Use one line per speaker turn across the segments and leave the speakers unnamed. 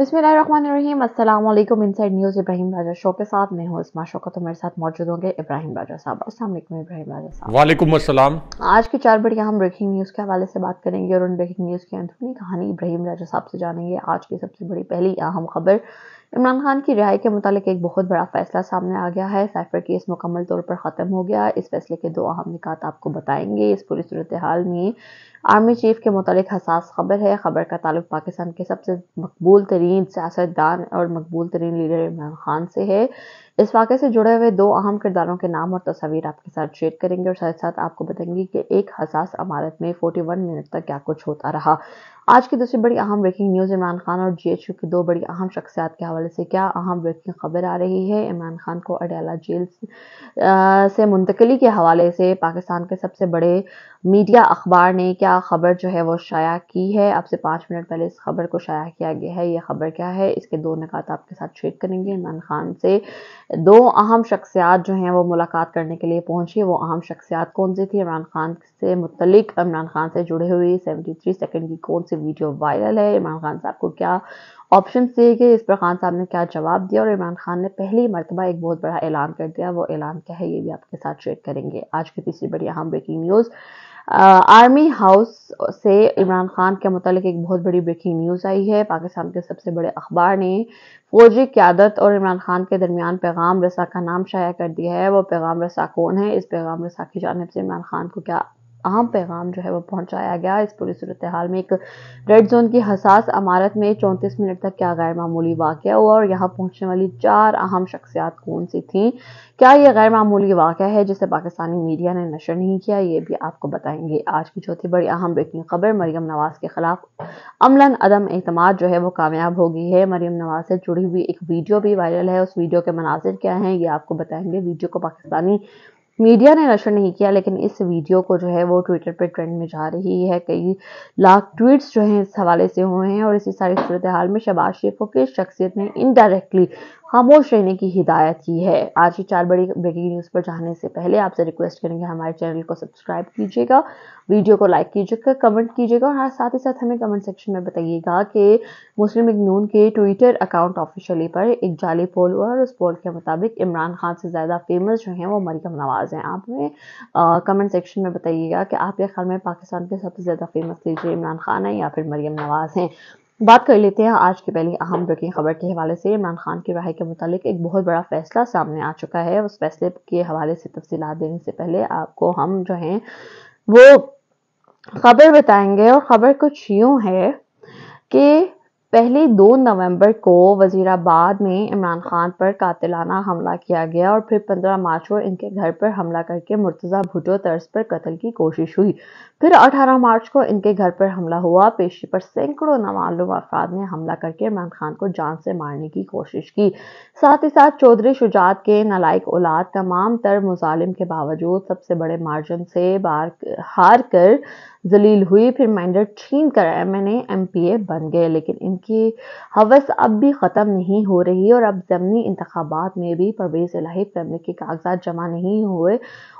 बसमीम inside news Ibrahim Raja show के साथ मैं हूँ इसमा शोकत तो मेरे साथ मौजूद होंगे इब्राहिम राजा साहब अस्सलाम वालेकुम इब्राहिम राजा साहब वालेकुम अस्सलाम आज की चार बड़ी हम ब्रेकिंग न्यूज़ के हवाले से बात करेंगे और उन ब्रेकिंग न्यूज़ की अंदरूनी कहानी इब्राहिम राजा साहब से जानेंगे आज की सबसे बड़ी पहली अहम खबर इमरान खान की रिहाई के मुतालिक एक बहुत बड़ा फैसला सामने आ गया है साइफर केस मुकम्मल तौर पर ख़त्म हो गया इस फैसले के दो अहम निकात आपको बताएंगे इस पूरी सूरत हाल में आर्मी चीफ के मुतालिक हसास खबर है खबर का ताल्लुक पाकिस्तान के सबसे मकबूल तरीन सियासतदान और मकबूल तरीन लीडर इमरान खान से है इस वाक़े से जुड़े हुए दो अहम किरदारों के नाम और तस्वीर आपके साथ शेयर करेंगे और साथ साथ आपको बताएंगे कि एक हसास अमारत में वन मिनट तक क्या कुछ होता रहा आज की दूसरी बड़ी अहम ब्रेकिंग न्यूज़ इमरान खान और जीएचयू की दो बड़ी अहम शख्सियात के हवाले से क्या अहम ब्रेकिंग खबर आ रही है इमरान खान को अडयाला जेल से मुंतकली के हवाले से पाकिस्तान के सबसे बड़े मीडिया अखबार ने क्या खबर जो है वो शाया की है आपसे पाँच मिनट पहले इस खबर को शाया किया गया है यह खबर क्या है इसके दो निकात आपके साथ शेयर करेंगे इमरान खान से दो अहम शख्सियात जो हैं वो मुलाकात करने के लिए पहुंची वो अहम शख्सियात कौन सी थी इमरान खान से मुतलिक इमरान खान से जुड़े हुए सेवेंटी थ्री सेकेंड की कौन सी वीडियो वायरल है इमरान खान साहब को क्या ऑप्शन दिए गए इस पर खान साहब ने क्या जवाब दिया और इमरान खान ने पहली मरतबा एक बहुत बड़ा ऐलान कर दिया वो ऐलान क्या है ये भी आपके साथ शेयर करेंगे आज की तीसरी बड़ी अहम ब्रेकिंग न्यूज़ आर्मी हाउस से इमरान खान के मतलब एक बहुत बड़ी ब्रेकिंग न्यूज़ आई है पाकिस्तान के सबसे बड़े अखबार ने फौजी क्यादत और इमरान खान के दरमियान पैगाम रसा का नाम शाया कर दिया है वो पैगाम रसा कौन है इस पैगाम रसा की जानब से इमरान खान को क्या अहम पैगाम जो है वो पहुंचाया गया इस पूरी सूरत हाल में एक रेड जोन की हसास अमारत में चौंतीस मिनट तक क्या गैर मामूली वाक़ हुआ और यहाँ पहुंचने वाली चार अहम शख्सियात कौन सी थी क्या ये गैर मामूली वाक़ है जिसे पाकिस्तानी मीडिया ने नशर नहीं किया ये भी आपको बताएंगे आज की चौथी बड़ी अहम ब्रेकिंग खबर मरियम नवाज के खिलाफ अमला अदम अहतमाद जो है वो कामयाब हो गई है मरियम नवाज से जुड़ी हुई एक वीडियो भी वायरल है उस वीडियो के मनाजिर क्या हैं ये आपको बताएंगे वीडियो को पाकिस्तानी मीडिया ने नशर नहीं किया लेकिन इस वीडियो को जो है वो ट्विटर पर ट्रेंड में जा रही है कई लाख ट्वीट्स जो हैं इस हवाले से हुए हैं और इसी सारी सूरत हाल में शबाज शेख को किस शख्सियत ने इनडायरेक्टली खामोश रहने की हिदायत की है आज की चार बड़ी ब्रेकिंग न्यूज़ पर जाने से पहले आपसे रिक्वेस्ट करेंगे हमारे चैनल को सब्सक्राइब कीजिएगा वीडियो को लाइक कीजिएगा कमेंट कीजिएगा और हाँ, साथ ही साथ हमें कमेंट सेक्शन में बताइएगा कि मुस्लिम इग्नून के ट्विटर अकाउंट ऑफिशियली पर एक जाली पोल हुआ और उस पोल के मुताबिक इमरान खान से ज़्यादा फेमस जो हैं वो मरियम नवाज़ हैं आप हमें कमेंट सेक्शन में बताइएगा कि आपके ख्याल में पाकिस्तान के सबसे ज़्यादा फेमस लीजिए इमरान खान है या फिर मरियम नवाज़ हैं बात कर लेते हैं आज की पहली अहम ब्रेकिंग खबर के हवाले से इमरान खान की रहाई के मुतालिक एक बहुत बड़ा फैसला सामने आ चुका है उस फैसले के हवाले से तफसी देने से पहले आपको हम जो हैं वो खबर बताएंगे और खबर कुछ यूं है कि पहले दो नवंबर को वजीराबाद में इमरान खान पर कातिलाना हमला किया गया और फिर पंद्रह मार्च को इनके घर पर हमला करके मुर्तज़ा भुटो तर्ज पर कत्ल की कोशिश हुई फिर अठारह मार्च को इनके घर पर हमला हुआ पेशी पर सैकड़ों नामालूम अफराद ने हमला करके इमरान खान को जान से मारने की कोशिश की साथ ही साथ चौधरी शुजात के नलायक औलाद तमाम तर मुजालिम के बावजूद सबसे बड़े मार्जिन से बार हार कर जलील हुई फिर माइंडर छीन कर एम एम पी ए बन गए लेकिन इनकी हवस अब भी ख़त्म नहीं हो रही और अब ज़मनी इंतबात में भी परवेज़ इलाही फैमिली के कागजात जमा नहीं हुए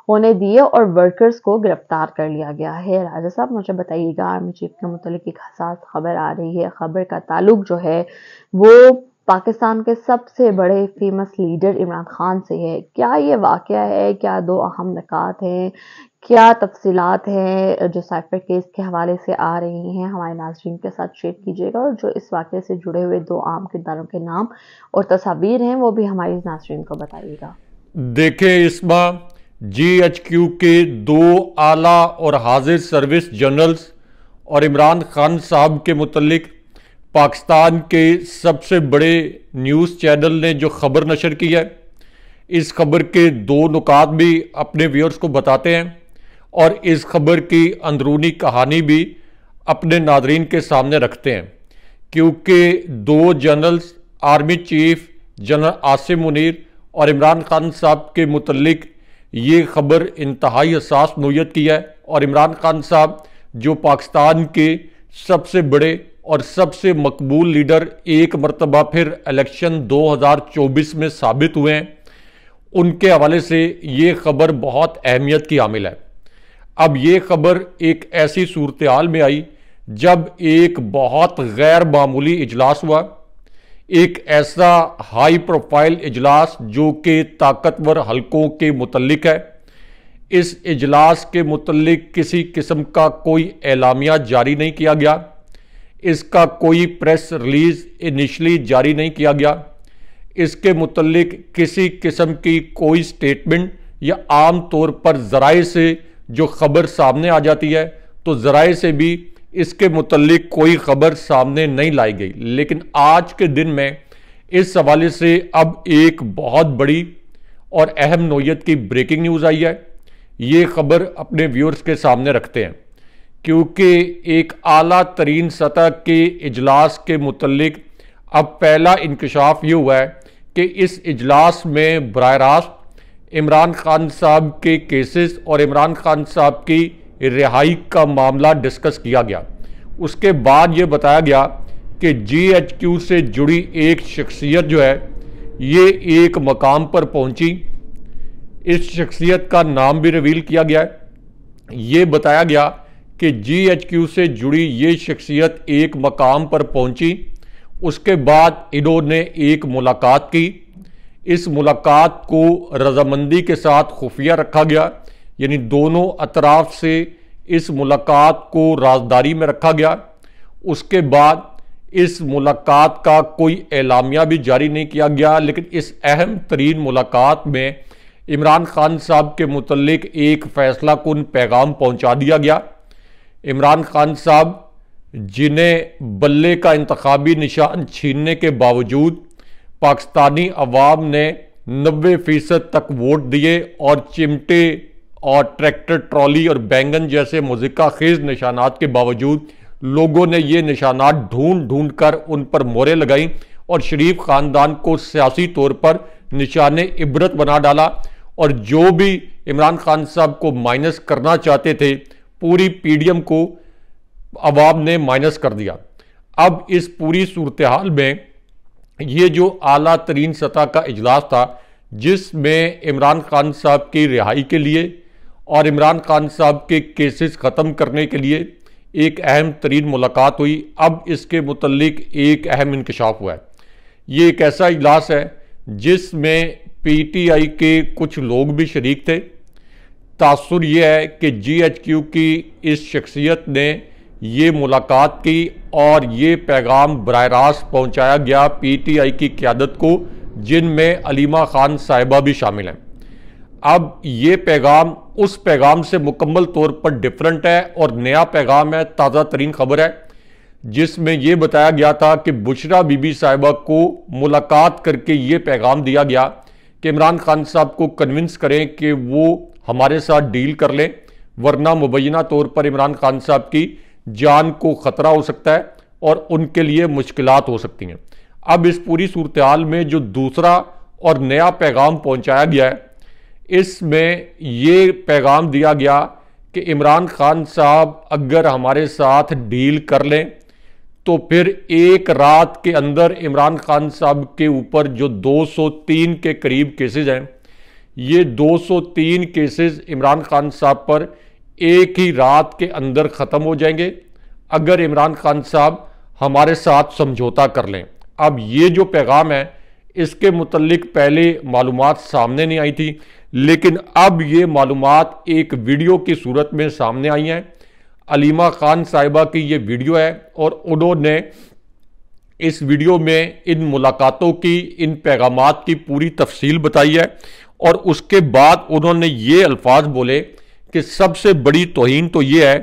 होने दिए और वर्कर्स को गिरफ्तार कर लिया गया है राजा साहब मुझे बताइएगा आर्मी चीफ के मुतल एक खास खबर आ रही है खबर का ताल्लुक जो है वो पाकिस्तान के सबसे बड़े फेमस लीडर इमरान खान से है क्या ये वाक़ है क्या दो अहम नक़ात हैं क्या तफसीलात हैं जो साइफर केस के हवाले से आ रही हैं हमारे नाजरन के साथ शेयर कीजिएगा और जो इस वाक़े से जुड़े हुए दो आम किरदारों के नाम और तस्वीर हैं वो भी हमारे नाजरन को बताइएगा
देखें बार जी एच क्यू के दो आला और हाजिर सर्विस जनरल्स और इमरान खान साहब के मुतलिक पाकिस्तान के सबसे बड़े न्यूज़ चैनल ने जो ख़बर नशर की है इस खबर के दो नुकात भी अपने व्यूअर्स को बताते हैं और इस खबर की अंदरूनी कहानी भी अपने नादरीन के सामने रखते हैं क्योंकि दो generals army chief general Asim Munir और इमरान खान साहब के मुतलक ये खबर इंतहाई हसास नोयत की है और इमरान खान साहब जो पाकिस्तान के सबसे बड़े और सबसे मकबूल लीडर एक मरतबा फिर इलेक्शन 2024 में साबित हुए हैं उनके हवाले से ये खबर बहुत अहमियत की हामिल है अब ये खबर एक ऐसी सूरत हाल में आई जब एक बहुत गैर मामूली इजलास हुआ एक ऐसा हाई प्रोफाइल इजलास जो कि ताकतवर हलकों के मुतलक है इस इजलास के मतलब किसी किस्म का कोई एलामिया जारी नहीं किया गया इसका कोई प्रेस रिलीज इनिशली जारी नहीं किया गया इसके मुतलक किसी किस्म की कोई स्टेटमेंट या आम तौर पर ज़राए से जो खबर सामने आ जाती है तो ज़राए से भी इसके मुतलक कोई खबर सामने नहीं लाई गई लेकिन आज के दिन में इस हवाले से अब एक बहुत बड़ी और अहम नोयत की ब्रेकिंग न्यूज़ आई है ये खबर अपने व्यूअर्स के सामने रखते हैं क्योंकि एक अली तरीन सतह के इजलास के मतलब अब पहला इंकशाफ ये हुआ है कि इस इजलास में बर रास्त इमरान खान साहब के केसेस और इमरान खान साहब की रिहाई का मामला डिस्कस किया गया उसके बाद ये बताया गया कि जी एच क्यू से जुड़ी एक शख्सियत जो है ये एक मकाम पर पहुंची इस शख्सियत का नाम भी रिवील किया गया है ये बताया गया कि जीएचक्यू से जुड़ी ये शख्सियत एक मकाम पर पहुंची उसके बाद इन्होंने एक मुलाकात की इस मुलाकात को रजामंदी के साथ खुफिया रखा गया यानी दोनों अतराफ से इस मुलाकात को राजदारी में रखा गया उसके बाद इस मुलाकात का कोई एलामिया भी जारी नहीं किया गया लेकिन इस अहम तरीन मुलाकात में इमरान खान साहब के मुतलक एक फ़ैसला कन पैगाम पहुंचा दिया गया इमरान खान साहब जिन्हें बल्ले का इंतबी निशान छीनने के बावजूद पाकिस्तानी अवाम ने नबे फ़ीसद तक वोट दिए और चिमटे और ट्रैक्टर ट्रॉली और बैंगन जैसे मुजिका खेज निशानात के बावजूद लोगों ने ये निशानात ढूंढ ढूंढ कर उन पर मोरें लगाईं और शरीफ ख़ानदान को सियासी तौर पर निशान इबरत बना डाला और जो भी इमरान खान साहब को माइनस करना चाहते थे पूरी पीडीएम को अवाम ने माइनस कर दिया अब इस पूरी सूरत हाल में ये जो आला तरीन सतह का इजलास था जिसमें इमरान खान साहब की रिहाई के लिए और इमरान खान साहब के केसेस ख़त्म करने के लिए एक अहम तरीन मुलाकात हुई अब इसके मतलब एक अहम इंकशाफ हुआ है ये एक ऐसा इजलास है जिसमें पीटीआई के कुछ लोग भी शरीक थे तासर ये है कि जी एच क्यू की इस शख्सियत ने ये मुलाकात की और ये पैगाम बर रास्त पहुँचाया गया पी टी आई की क्यादत को जिनमें अलीमा ख़ान साहिबा भी शामिल हैं अब ये पैगाम उस पैगाम से मुकम्मल तौर पर डिफरेंट है और नया पैगाम है ताज़ा तरीन खबर है जिसमें यह बताया गया था कि बुशरा बीबी साहिबा को मुलाकात करके ये पैगाम दिया गया कि इमरान खान साहब को कन्विंस करें कि वो हमारे साथ डील कर लें वरना मुबैना तौर पर इमरान खान साहब की जान को ख़तरा हो सकता है और उनके लिए मुश्किल हो सकती हैं अब इस पूरी सूरत में जो दूसरा और नया पैगाम पहुँचाया गया है इसमें ये पैगाम दिया गया कि इमरान खान साहब अगर हमारे साथ डील कर लें तो फिर एक रात के अंदर इमरान खान साहब के ऊपर जो 203 के करीब केसेज हैं ये 203 केसेस इमरान खान साहब पर एक ही रात के अंदर ख़त्म हो जाएंगे अगर इमरान खान साहब हमारे साथ समझौता कर लें अब ये जो पैगाम है इसके मतलब पहले मालूम सामने नहीं आई थी लेकिन अब ये मालूम एक वीडियो की सूरत में सामने आई हैं अलीमा खान साहिबा की ये वीडियो है और उन्होंने इस वीडियो में इन मुलाकातों की इन पैगाम की पूरी तफसील बताई है और उसके बाद उन्होंने ये अल्फाज बोले कि सबसे बड़ी तोहन तो ये है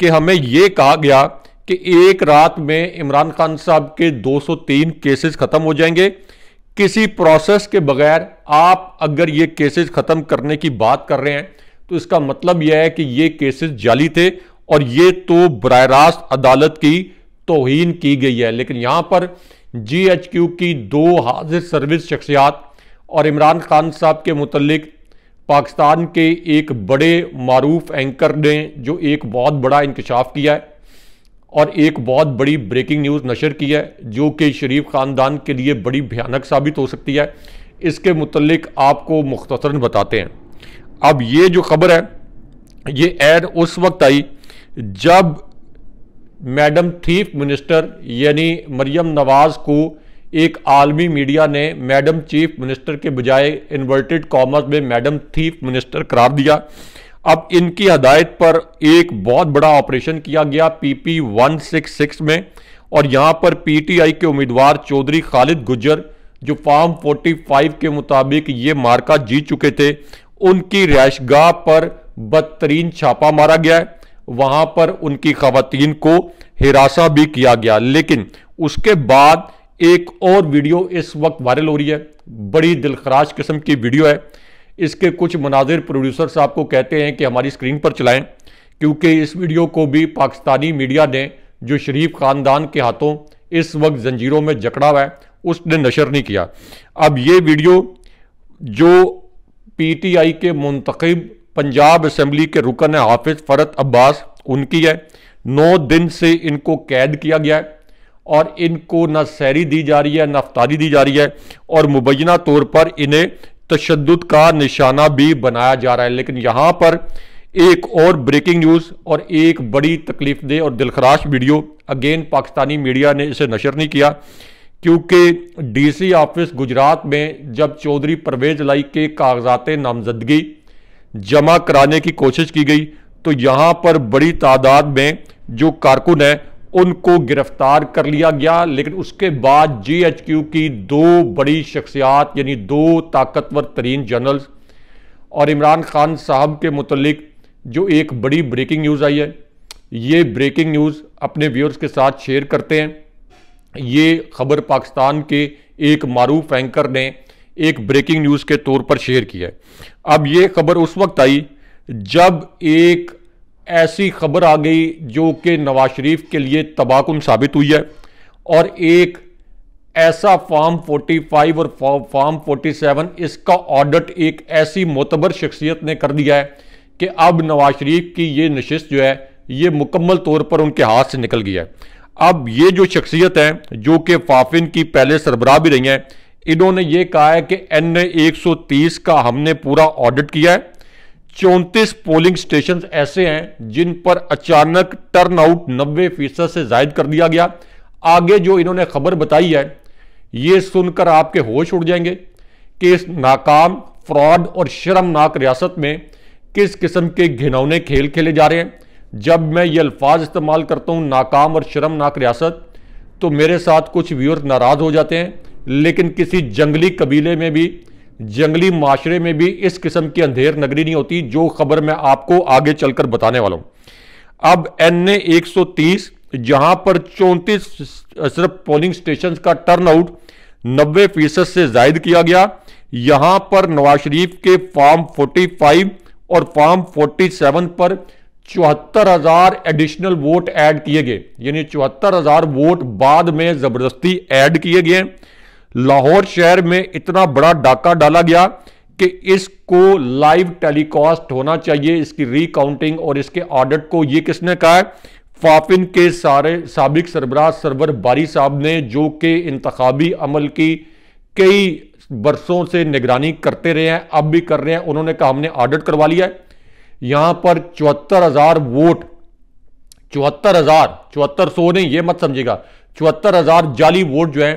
कि हमें ये कहा गया कि एक रात में इमरान खान साहब के 203 केसेस ख़त्म हो जाएंगे किसी प्रोसेस के बगैर आप अगर ये केसेस ख़त्म करने की बात कर रहे हैं तो इसका मतलब यह है कि ये केसेस जाली थे और ये तो बर रास्त अदालत की तोहन की गई है लेकिन यहाँ पर जी एच क्यू की दो हाजिर सर्विस शख्सियात और इमरान खान साहब के मतलब पाकिस्तान के एक बड़े मरूफ एंकर ने जो एक बहुत बड़ा इंकशाफ किया है और एक बहुत बड़ी ब्रेकिंग न्यूज़ नशर की है जो कि शरीफ ख़ानदान के लिए बड़ी भयानक साबित हो सकती है इसके मतलब आपको मुख्तसरा बताते हैं अब ये जो खबर है ये एड उस वक्त आई जब मैडम चीफ मिनिस्टर यानी मरियम नवाज़ को एक आलमी मीडिया ने मैडम चीफ मिनिस्टर के बजाय इन्वर्टेड कॉमर्स में मैडम चीफ मिनिस्टर करार दिया अब इनकी हदायत पर एक बहुत बड़ा ऑपरेशन किया गया पीपी 166 में और यहाँ पर पीटीआई के उम्मीदवार चौधरी खालिद गुजर जो फॉर्म 45 के मुताबिक ये मार्का जीत चुके थे उनकी रैशगाह पर बदतरीन छापा मारा गया है वहाँ पर उनकी खातन को हिरासा भी किया गया लेकिन उसके बाद एक और वीडियो इस वक्त वायरल हो रही है बड़ी दिलखराश किस्म की वीडियो है इसके कुछ मनाजिर प्रोड्यूसर्स आपको कहते हैं कि हमारी स्क्रीन पर चलाएं क्योंकि इस वीडियो को भी पाकिस्तानी मीडिया ने जो शरीफ ख़ानदान के हाथों इस वक्त जंजीरों में जकड़ा हुआ है उसने नशर नहीं किया अब ये वीडियो जो पीटीआई के मुंतखब पंजाब असम्बली के रुकन हाफिज फ़रत अब्बास उनकी है नौ दिन से इनको कैद किया गया है और इनको न सैरी दी जा रही है न अफ्तारी दी जा रही है और मुबैना तौर पर इन्हें तशद का निशाना भी बनाया जा रहा है लेकिन यहाँ पर एक और ब्रेकिंग न्यूज़ और एक बड़ी तकलीफ दे और दिलखराश वीडियो अगेन पाकिस्तानी मीडिया ने इसे नशर नहीं किया क्योंकि डीसी ऑफिस गुजरात में जब चौधरी परवेज लाई के कागजात नामजदगी जमा कराने की कोशिश की गई तो यहाँ पर बड़ी तादाद में जो कारकुन है उनको गिरफ्तार कर लिया गया लेकिन उसके बाद जीएचक्यू की दो बड़ी शख्सियात यानी दो ताकतवर तरीन जनरल्स और इमरान खान साहब के मतलब जो एक बड़ी ब्रेकिंग न्यूज़ आई है ये ब्रेकिंग न्यूज़ अपने व्यूअर्स के साथ शेयर करते हैं ये खबर पाकिस्तान के एक मरूफ एंकर ने एक ब्रेकिंग न्यूज़ के तौर पर शेयर किया है अब ये खबर उस वक्त आई जब एक ऐसी खबर आ गई जो कि नवाज शरीफ के लिए तबाहकुन साबित हुई है और एक ऐसा फॉर्म 45 और फार्म 47 इसका ऑडिट एक ऐसी मोतबर शख्सियत ने कर दिया है कि अब नवाज शरीफ की ये नशस्त जो है ये मुकम्मल तौर पर उनके हाथ से निकल गया है अब ये जो शख्सियत है जो कि फाफिन की पहले सरबराह भी रही हैं इन्होंने ये कहा है कि एन ए का हमने पूरा ऑडिट किया है चौंतीस पोलिंग स्टेशन ऐसे हैं जिन पर अचानक टर्नआउट नब्बे फीसद से जायद कर दिया गया आगे जो इन्होंने खबर बताई है ये सुनकर आपके होश उड़ जाएंगे कि इस नाकाम फ्रॉड और शर्मनाक रियासत में किस किस्म के घिनौने खेल खेले जा रहे हैं जब मैं ये अल्फाज इस्तेमाल करता हूँ नाकाम और शर्मनाक रियासत तो मेरे साथ कुछ व्यूअर्स नाराज़ हो जाते हैं लेकिन किसी जंगली कबीले में भी जंगली माशरे में भी इस किस्म की अंधेर नगरी नहीं होती जो खबर मैं आपको आगे चलकर बताने वाला हूं अब एन ए एक सौ तीस जहां पर चौंतीस सिर्फ पोलिंग स्टेशन का टर्नआउट नब्बे फीसद से जायद किया गया यहां पर नवाज शरीफ के फॉर्म 45 और फॉर्म 47 पर चौहत्तर हजार एडिशनल वोट ऐड किए गए यानी चौहत्तर हजार वोट बाद में जबरदस्ती ऐड किए गए लाहौर शहर में इतना बड़ा डाका डाला गया कि इसको लाइव टेलीकास्ट होना चाहिए इसकी रिकाउंटिंग और इसके ऑडिट को ये किसने कहा है फाफिन के सारे सबक सरबराह सरवर बारी साहब ने जो कि इंतबी अमल की कई बरसों से निगरानी करते रहे हैं अब भी कर रहे हैं उन्होंने कहा हमने ऑडिट करवा लिया है यहां पर चौहत्तर हजार वोट चौहत्तर हजार चौहत्तर सौ नहीं ये मत समझेगा चौहत्तर हजार जाली वोट जो है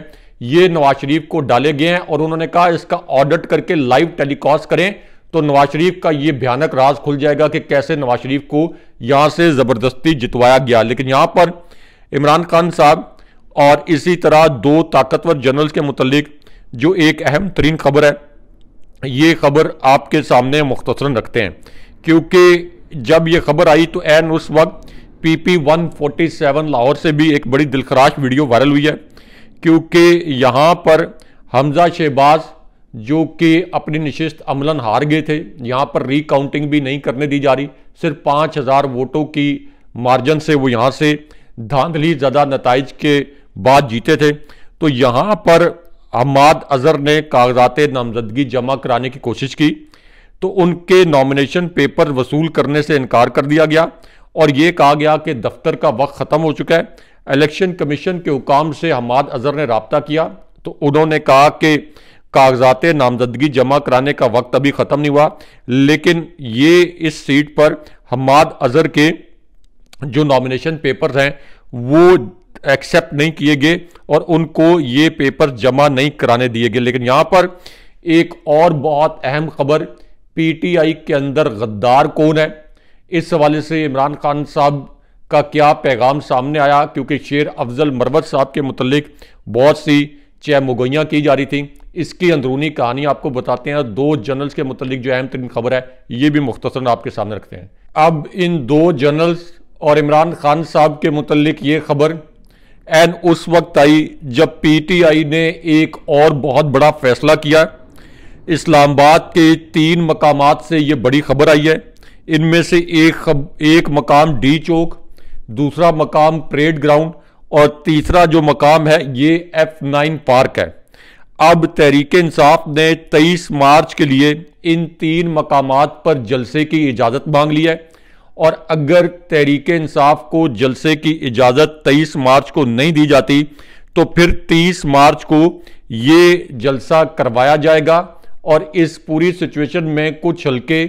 ये नवाज शरीफ को डाले गए हैं और उन्होंने कहा इसका ऑडिट करके लाइव टेलीकास्ट करें तो नवाज शरीफ का ये भयानक राज खुल जाएगा कि कैसे नवाज शरीफ को यहाँ से ज़बरदस्ती जितवाया गया लेकिन यहाँ पर इमरान खान साहब और इसी तरह दो ताकतवर जनरल्स के मतलब जो एक अहम तरीन खबर है ये खबर आपके सामने मुख्तरा रखते हैं क्योंकि जब ये खबर आई तो एन उस वक्त P P one forty seven Lahore से भी एक बड़ी दिलखराश वीडियो वायरल हुई है क्योंकि यहाँ पर हमजा शहबाज जो कि अपनी नशस्त अमलन हार गए थे यहाँ पर रिकाउंटिंग भी नहीं करने दी जा रही सिर्फ पाँच हज़ार वोटों की मार्जन से वो यहाँ से धांधली ज़्यादा नतज के बाद जीते थे तो यहाँ पर हमाद अजहर ने कागजात नामजदगी जमा कराने की कोशिश की तो उनके नॉमिनेशन पेपर वसूल करने से इनकार कर दिया गया और ये कहा गया कि दफ्तर का वक्त ख़त्म हो चुका है इलेक्शन कमीशन के हुकाम से हमाद अजहर ने रबता किया तो उन्होंने कहा कि कागजात नामजदगी जमा कराने का वक्त अभी ख़त्म नहीं हुआ लेकिन ये इस सीट पर हमाद अजहर के जो नॉमिनेशन पेपर्स हैं वो एक्सेप्ट नहीं किए गए और उनको ये पेपर जमा नहीं कराने दिए गए लेकिन यहाँ पर एक और बहुत अहम खबर पीटीआई के अंदर गद्दार कौन है इस हवाले से इमरान खान साहब का क्या पैगाम सामने आया क्योंकि शेर अफजल मरवत साहब के मतलब बहुत सी चैमुगैयाँ की जा रही थी इसकी अंदरूनी कहानी आपको बताते हैं दो जर्नल्स के मतलब जो अहम तरीन खबर है ये भी मुख्तर आपके सामने रखते हैं अब इन दो जर्नल्स और इमरान खान साहब के मुतलिक ये खबर एन उस वक्त आई जब पीटीआई ने एक और बहुत बड़ा फैसला किया इस्लामाबाद के तीन मकाम से ये बड़ी खबर आई है इनमें से एक खब, एक मकाम डी चौक दूसरा मकाम परेड ग्राउंड और तीसरा जो मकाम है ये एफ नाइन पार्क है अब तहरीक इंसाफ ने 23 मार्च के लिए इन तीन मकाम पर जलसे की इजाज़त मांग ली है और अगर तहरीक इंसाफ को जलसे की इजाज़त 23 मार्च को नहीं दी जाती तो फिर 30 मार्च को ये जलसा करवाया जाएगा और इस पूरी सिचुएशन में कुछ हल्के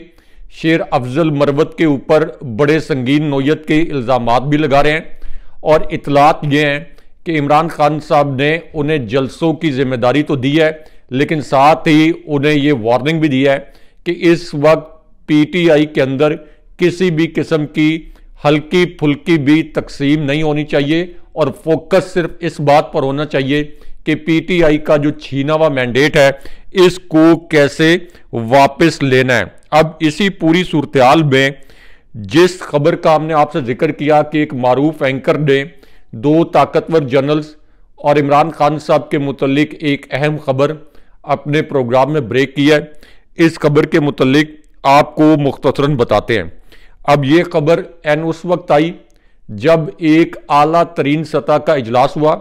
शेर अफजल मरवत के ऊपर बड़े संगीन नोयत के इल्ज़ाम भी लगा रहे हैं और इतलात ये हैं कि इमरान खान साहब ने उन्हें जलसों की जिम्मेदारी तो दी है लेकिन साथ ही उन्हें ये वार्निंग भी दी है कि इस वक्त पीटीआई के अंदर किसी भी किस्म की हल्की फुल्की भी तकसीम नहीं होनी चाहिए और फोकस सिर्फ इस बात पर होना चाहिए कि पीटीआई का जो छीना हुआ मैंडेट है इसको कैसे वापस लेना है अब इसी पूरी सूरत में जिस खबर का हमने आपसे जिक्र किया कि एक मरूफ एंकर ने दो ताकतवर जनरल्स और इमरान खान साहब के मुतलिक एक अहम खबर अपने प्रोग्राम में ब्रेक किया है इस खबर के मतलब आपको मुख्तरा बताते हैं अब ये खबर एन उस वक्त आई जब एक अला तरीन सतह का इजलास हुआ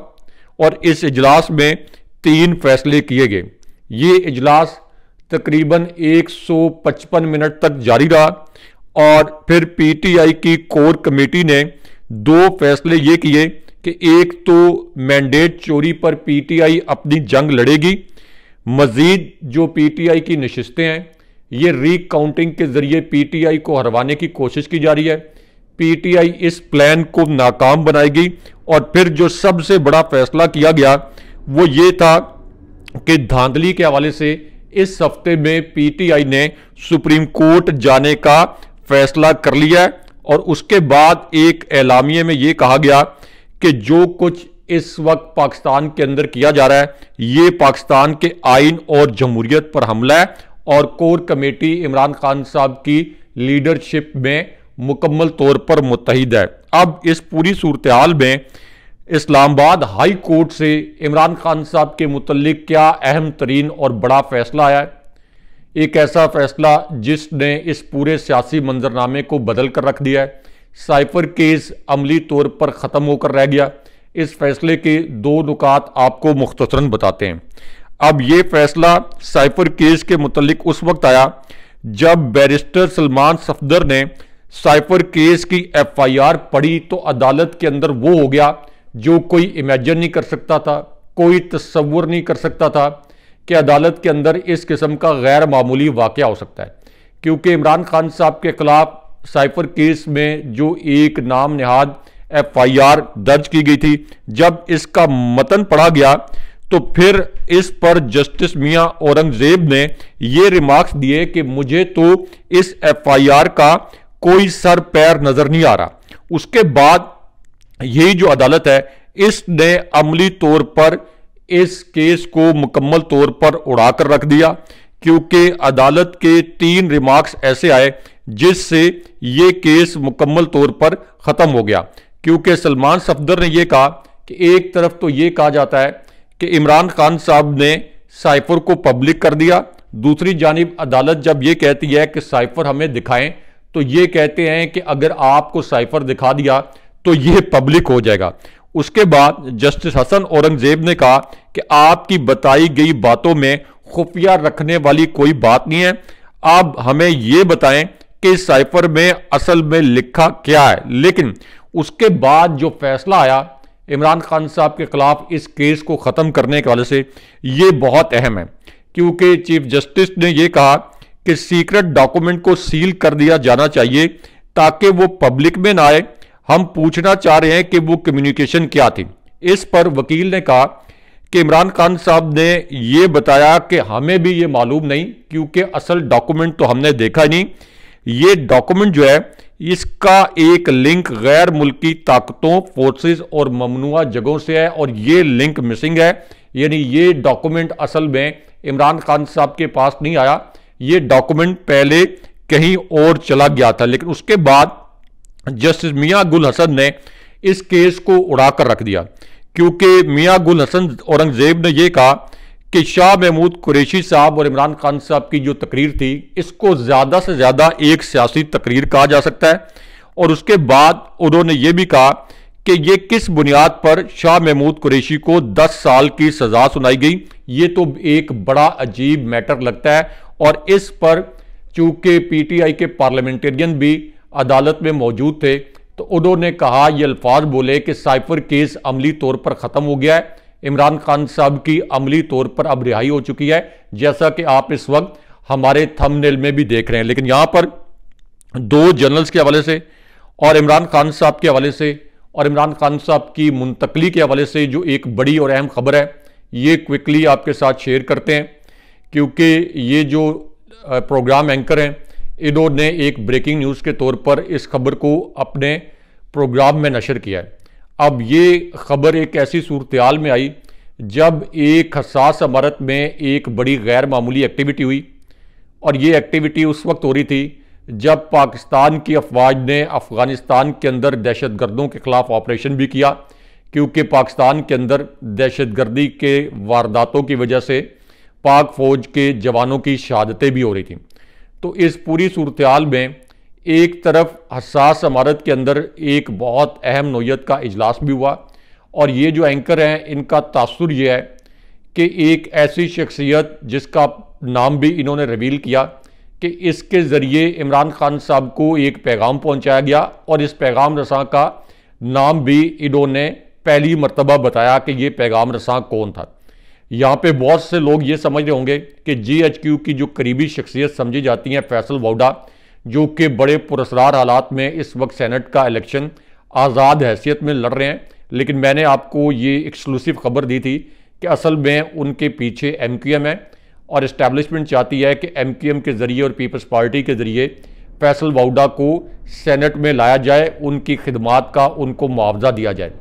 और इस इजलास में तीन फैसले किए गए ये इजलास तकरीबन 155 मिनट तक जारी रहा और फिर पीटीआई की कोर कमेटी ने दो फैसले ये किए कि एक तो मैंडेट चोरी पर पीटीआई अपनी जंग लड़ेगी मजीद जो पीटीआई की नशस्तें हैं ये रीकाउंटिंग के जरिए पीटीआई को हरवाने की कोशिश की जा रही है पीटीआई इस प्लान को नाकाम बनाएगी और फिर जो सबसे बड़ा फैसला किया गया वो ये था कि धांधली के हवाले से इस हफ्ते में पीटीआई ने सुप्रीम कोर्ट जाने का फैसला कर लिया है और उसके बाद एक ऐलामिए में ये कहा गया कि जो कुछ इस वक्त पाकिस्तान के अंदर किया जा रहा है ये पाकिस्तान के आइन और जमहूरियत पर हमला है और कोर कमेटी इमरान खान साहब की लीडरशिप में मुकम्मल तौर पर मुतहद है अब इस पूरी सूरत हाल में इस्लामाबाद हाई कोर्ट से इमरान खान साहब के मुतलिक क्या अहम तरीन और बड़ा फैसला आया एक ऐसा फैसला जिसने इस पूरे सियासी मंजरनामे को बदल कर रख दिया है साइफर केस अमली तौर पर ख़त्म होकर रह गया इस फैसले के दो नुकात आपको मुख्तरा बताते हैं अब ये फैसला साइफर केस के मतलब उस वक्त आया जब बैरिस्टर सलमान सफदर ने साइफर केस की एफ आई आर पढ़ी तो अदालत के अंदर वो हो गया जो कोई इमेजन नहीं कर सकता था कोई तस्वुर नहीं कर सकता था कि अदालत के अंदर इस किस्म का गैर मामूली वाक़ हो सकता है क्योंकि इमरान खान साहब के ख़िलाफ़ साइफर केस में जो एक नाम नहाद एफ आई आर दर्ज की गई थी जब इसका मतन पढ़ा गया तो फिर इस पर जस्टिस मियाँ औरंगजेब ने ये रिमार्क्स दिए कि मुझे तो इस एफ आई आर का कोई सर पैर नज़र नहीं आ रहा उसके बाद यही जो अदालत है इसने अमली तौर पर इस केस को मुकम्मल तौर पर उड़ाकर रख दिया क्योंकि अदालत के तीन रिमार्क्स ऐसे आए जिससे ये केस मुकम्मल तौर पर ख़त्म हो गया क्योंकि सलमान सफदर ने यह कहा कि एक तरफ तो ये कहा जाता है कि इमरान खान साहब ने साइफर को पब्लिक कर दिया दूसरी जानब अदालत जब ये कहती है कि साइफर हमें दिखाएं तो ये कहते हैं कि अगर आपको साइफर दिखा दिया तो यह पब्लिक हो जाएगा उसके बाद जस्टिस हसन औरंगजेब ने कहा कि आपकी बताई गई बातों में खुफिया रखने वाली कोई बात नहीं है आप हमें यह बताएं कि इस साइफर में असल में लिखा क्या है लेकिन उसके बाद जो फैसला आया इमरान खान साहब के खिलाफ इस केस को ख़त्म करने के वाले से ये बहुत अहम है क्योंकि चीफ जस्टिस ने यह कहा कि सीक्रेट डॉक्यूमेंट को सील कर दिया जाना चाहिए ताकि वो पब्लिक में ना आए हम पूछना चाह रहे हैं कि वो कम्युनिकेशन क्या थी इस पर वकील ने कहा कि इमरान खान साहब ने ये बताया कि हमें भी ये मालूम नहीं क्योंकि असल डॉक्यूमेंट तो हमने देखा नहीं ये डॉक्यूमेंट जो है इसका एक लिंक गैर मुल्की ताकतों फोर्सेस और ममनुआ जगहों से है और ये लिंक मिसिंग है यानी ये डॉक्यूमेंट असल में इमरान खान साहब के पास नहीं आया ये डॉक्यूमेंट पहले कहीं और चला गया था लेकिन उसके बाद जस्टिस मियाँ गुल हसन ने इस केस को उड़ाकर रख दिया क्योंकि मियाँ गुल हसन औरंगजेब ने यह कहा कि शाह महमूद कुरेशी साहब और इमरान खान साहब की जो तकरीर थी इसको ज़्यादा से ज़्यादा एक सियासी तकरीर कहा जा सकता है और उसके बाद उन्होंने ये भी कहा कि ये किस बुनियाद पर शाह महमूद कुरेशी को 10 साल की सज़ा सुनाई गई ये तो एक बड़ा अजीब मैटर लगता है और इस पर चूंकि पीटीआई के पार्लियामेंटेरियन भी अदालत में मौजूद थे तो उन्होंने कहा ये अल्फाज बोले कि साइफर केस अमली तौर पर ख़त्म हो गया है इमरान खान साहब की अमली तौर पर अब रिहाई हो चुकी है जैसा कि आप इस वक्त हमारे थंबनेल में भी देख रहे हैं लेकिन यहाँ पर दो जर्नल्स के हवाले से और इमरान खान साहब के हवाले से और इमरान खान साहब की मुंतकली के हवाले से जो एक बड़ी और अहम खबर है ये क्विकली आपके साथ शेयर करते हैं क्योंकि ये जो प्रोग्राम एंकर हैं इडो ने एक ब्रेकिंग न्यूज़ के तौर पर इस खबर को अपने प्रोग्राम में नशर किया है अब ये खबर एक ऐसी सूरतयाल में आई जब एक हसास इमारत में एक बड़ी गैर मामूली एक्टिविटी हुई और ये एक्टिविटी उस वक्त हो रही थी जब पाकिस्तान की अफवाज ने अफ़गानिस्तान के अंदर दहशत गर्दों के ख़िलाफ़ ऑपरेशन भी किया क्योंकि पाकिस्तान के अंदर दहशत गर्दी के वारदातों की वजह से पाक फ़ौज के जवानों की शहादतें भी हो रही थी तो इस पूरी सूरत में एक तरफ हसास इमारत के अंदर एक बहुत अहम नोयत का अजलास भी हुआ और ये जो एंकर हैं इनका तासर यह है कि एक ऐसी शख्सियत जिसका नाम भी इन्होंने रिवील किया कि इसके ज़रिए इमरान खान साहब को एक पैगाम पहुंचाया गया और इस पैगाम रसा का नाम भी इन्होंने पहली मरतबा बताया कि ये पैगाम रसा कौन था यहाँ पे बहुत से लोग ये समझ रहे होंगे कि जीएचक्यू की जो करीबी शख्सियत समझी जाती है फैसल वाउडा जो कि बड़े पुरस्कार हालात में इस वक्त सेनेट का इलेक्शन आज़ाद हैसियत में लड़ रहे हैं लेकिन मैंने आपको ये एक्सक्लूसिव खबर दी थी कि असल में उनके पीछे एम क्यू एम है और इस्टेब्लिशमेंट चाहती है कि एम क्यू एम के ज़रिए और पीपल्स पार्टी के ज़रिए फैसल वाउडा को सेनेट में लाया जाए उनकी खिदमात का उनको मुआवजा दिया जाए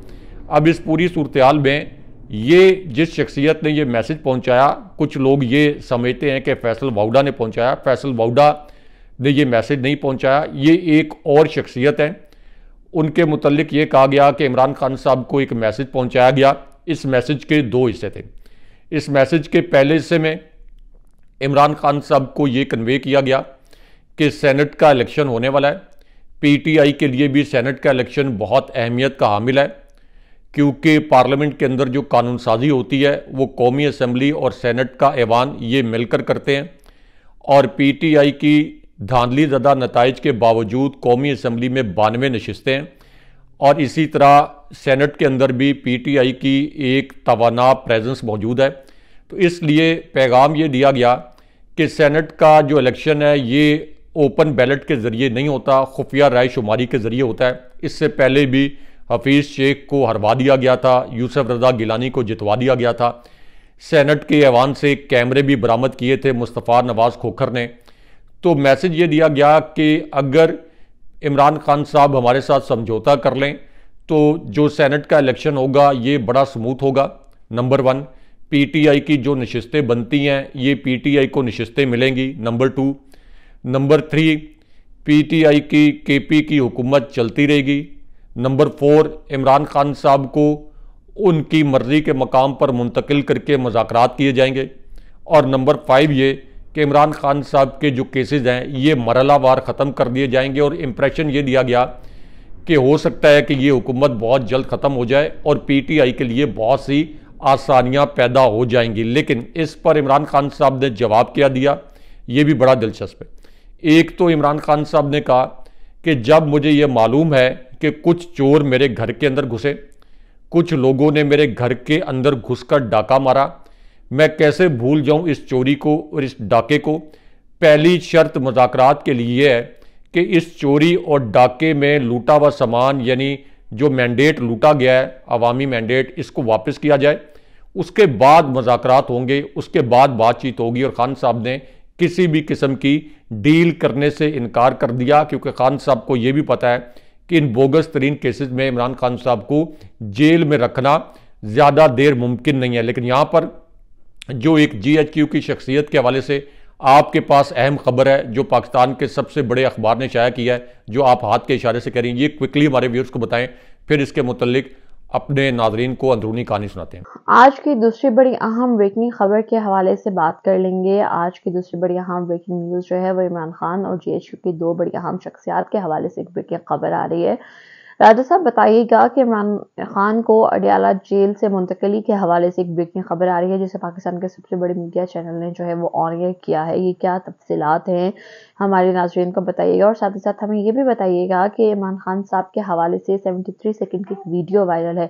अब इस पूरी सूरत में ये जिस शख्सियत ने ये मैसेज पहुंचाया कुछ लोग ये समझते हैं कि फैसल वाउडा ने पहुंचाया फैसल वाउडा ने ये मैसेज नहीं पहुंचाया ये एक और शख्सियत है उनके मतलब ये कहा गया कि इमरान खान साहब को एक मैसेज पहुंचाया गया इस मैसेज के दो हिस्से थे इस मैसेज के पहले हिस्से में इमरान खान साहब को ये कन्वे किया गया कि सेनेट का इलेक्शन होने वाला है पीटीआई के लिए भी सेनेट का इलेक्शन बहुत अहमियत का हामिल है क्योंकि पार्लियामेंट के अंदर जो कानून साजी होती है वो कौमी असम्बली और सेनेट का ऐवान ये मिलकर करते हैं और पीटीआई की धांधली ज़दा नतज के बावजूद कौमी असम्बली में बानवे नशस्तें हैं और इसी तरह सेनेट के अंदर भी पीटीआई की एक तोाना प्रेजेंस मौजूद है तो इसलिए पैगाम ये दिया गया कि सेनेट का जो इलेक्शन है ये ओपन बैलेट के ज़रिए नहीं होता खुफिया राय शुमारी के ज़रिए होता है इससे पहले भी हफीज़ शेख को हरवा दिया गया था यूसुफ रजा गिलानी को जितवा दिया गया था सेनेट के ऐवान से कैमरे भी बरामद किए थे मुस्तफ़ा नवाज़ खोखर ने तो मैसेज ये दिया गया कि अगर इमरान खान साहब हमारे साथ समझौता कर लें तो जो सेनेट का इलेक्शन होगा ये बड़ा स्मूथ होगा नंबर वन पीटीआई की जो नशस्तें बनती हैं ये पीटीआई को नशस्तें मिलेंगी number two number three PTI की केपी की हुकूमत चलती रहेगी नंबर फोर इमरान खान साहब को उनकी मर्ज़ी के मकाम पर मुंतकिल करके मजाक किए जाएंगे और नंबर फाइव ये कि इमरान खान साहब के जो केसेस हैं ये मरलावार ख़त्म कर दिए जाएंगे और इम्प्रेशन ये दिया गया कि हो सकता है कि ये हुकूमत बहुत जल्द ख़त्म हो जाए और पीटीआई के लिए बहुत सी आसानियाँ पैदा हो जाएंगी लेकिन इस पर इमरान खान साहब ने जवाब क्या दिया ये भी बड़ा दिलचस्प है एक तो इमरान खान साहब ने कहा कि जब मुझे ये मालूम है कि कुछ चोर मेरे घर के अंदर घुसे कुछ लोगों ने मेरे घर के अंदर घुसकर डाका मारा मैं कैसे भूल जाऊं इस चोरी को और इस डाके को पहली शर्त मुजाकरात के लिए है कि इस चोरी और डाके में लूटा हुआ सामान यानी जो मैंडेट लूटा गया है अवामी मैंडेट इसको वापस किया जाए उसके बाद मुजाकरात होंगे उसके बाद बातचीत होगी और खान साहब ने किसी भी किस्म की डील करने से इनकार कर दिया क्योंकि खान साहब को ये भी पता है कि इन बोगस तरीन केसेज में इमरान खान साहब को जेल में रखना ज़्यादा देर मुमकिन नहीं है लेकिन यहाँ पर जो एक जी एच क्यू की शख्सियत के हवाले से आपके पास अहम खबर है जो पाकिस्तान के सबसे बड़े अखबार ने शाया किया है जो आप हाथ के इशारे से कह रही हैं ये क्विकली हमारे व्यूर्स को बताएं फिर इसके मुतलिक अपने नाजरीन को अंदरूनी कहानी सुनाते हैं
आज की दूसरी बड़ी अहम ब्रेकिंग खबर के हवाले से बात कर लेंगे आज की दूसरी बड़ी अहम ब्रेकिंग न्यूज़ जो है वो इमरान खान और जे एच यू की दो बड़ी अहम शख्सियात के हवाले से एक ब्रेकिंग खबर आ रही है राजा साहब बताइएगा कि इमरान खान को अडियाला जेल से मुंतकली के हवाले से एक ब्रेकिंग खबर आ रही है जिसे पाकिस्तान के सबसे बड़े मीडिया चैनल ने जो है वो ऑन एयर किया है ये क्या तफसीत हैं हमारे नाजरन को बताइएगा और साथ ही साथ हमें ये भी बताइएगा कि इमरान खान साहब के हवाले से सेवेंटी थ्री सेकेंड की वीडियो वायरल है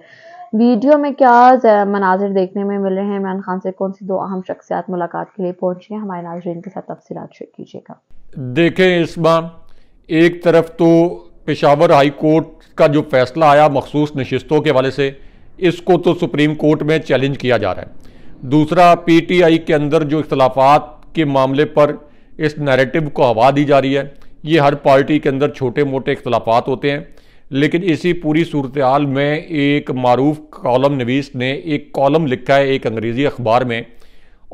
वीडियो में क्या मनाजिर देखने में मिल रहे हैं इमरान खान से कौन सी दो अहम शख्सियात मुलाकात के लिए पहुंची हैं हमारे नाजरन के साथ तफसीत शेयर कीजिएगा
देखें इस बार एक तरफ तो पेशावर हाई कोर्ट का जो फैसला आया मखसूस नशस्तों के वाले से इसको तो सुप्रीम कोर्ट में चैलेंज किया जा रहा है दूसरा पीटीआई के अंदर जो इख्लाफात के मामले पर इस नैरेटिव को हवा दी जा रही है ये हर पार्टी के अंदर छोटे मोटे इख्लाफात होते हैं लेकिन इसी पूरी सूरत में एक मरूफ कॉलम नवीस ने एक कॉलम लिखा है एक अंग्रेज़ी अखबार में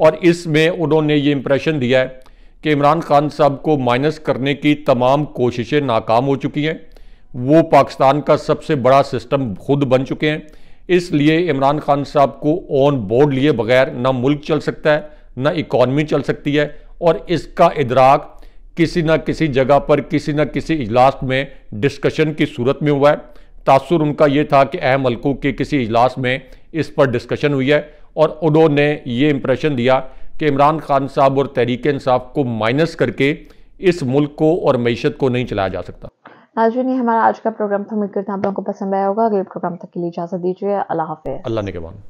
और इसमें उन्होंने ये इम्प्रेशन दिया है कि इमरान खान साहब को माइनस करने की तमाम कोशिशें नाकाम हो चुकी हैं वो पाकिस्तान का सबसे बड़ा सिस्टम खुद बन चुके हैं इसलिए इमरान खान साहब को ऑन बोर्ड लिए बगैर ना मुल्क चल सकता है ना इकॉनमी चल सकती है और इसका इदराक किसी ना किसी जगह पर किसी ना किसी इजलास में डिस्कशन की सूरत में हुआ है तासुर उनका ये था कि अहम हल्कों के किसी इजलास में इस पर डिस्कशन हुई है और उन्होंने ये इम्प्रेशन दिया कि इमरान खान साहब और तहरीक इंसाफ को माइनस करके इस मुल्क को और मीशत को नहीं चलाया जा सकता
नाजरीन ये हमारा आज का प्रोग्राम था तो उम्मीद करता आप लोगों को पसंद आया होगा अगले प्रोग्राम तक के लिए इजाज़त दीजिए अल्लाह हाफ़िज़
अल्लाह ने के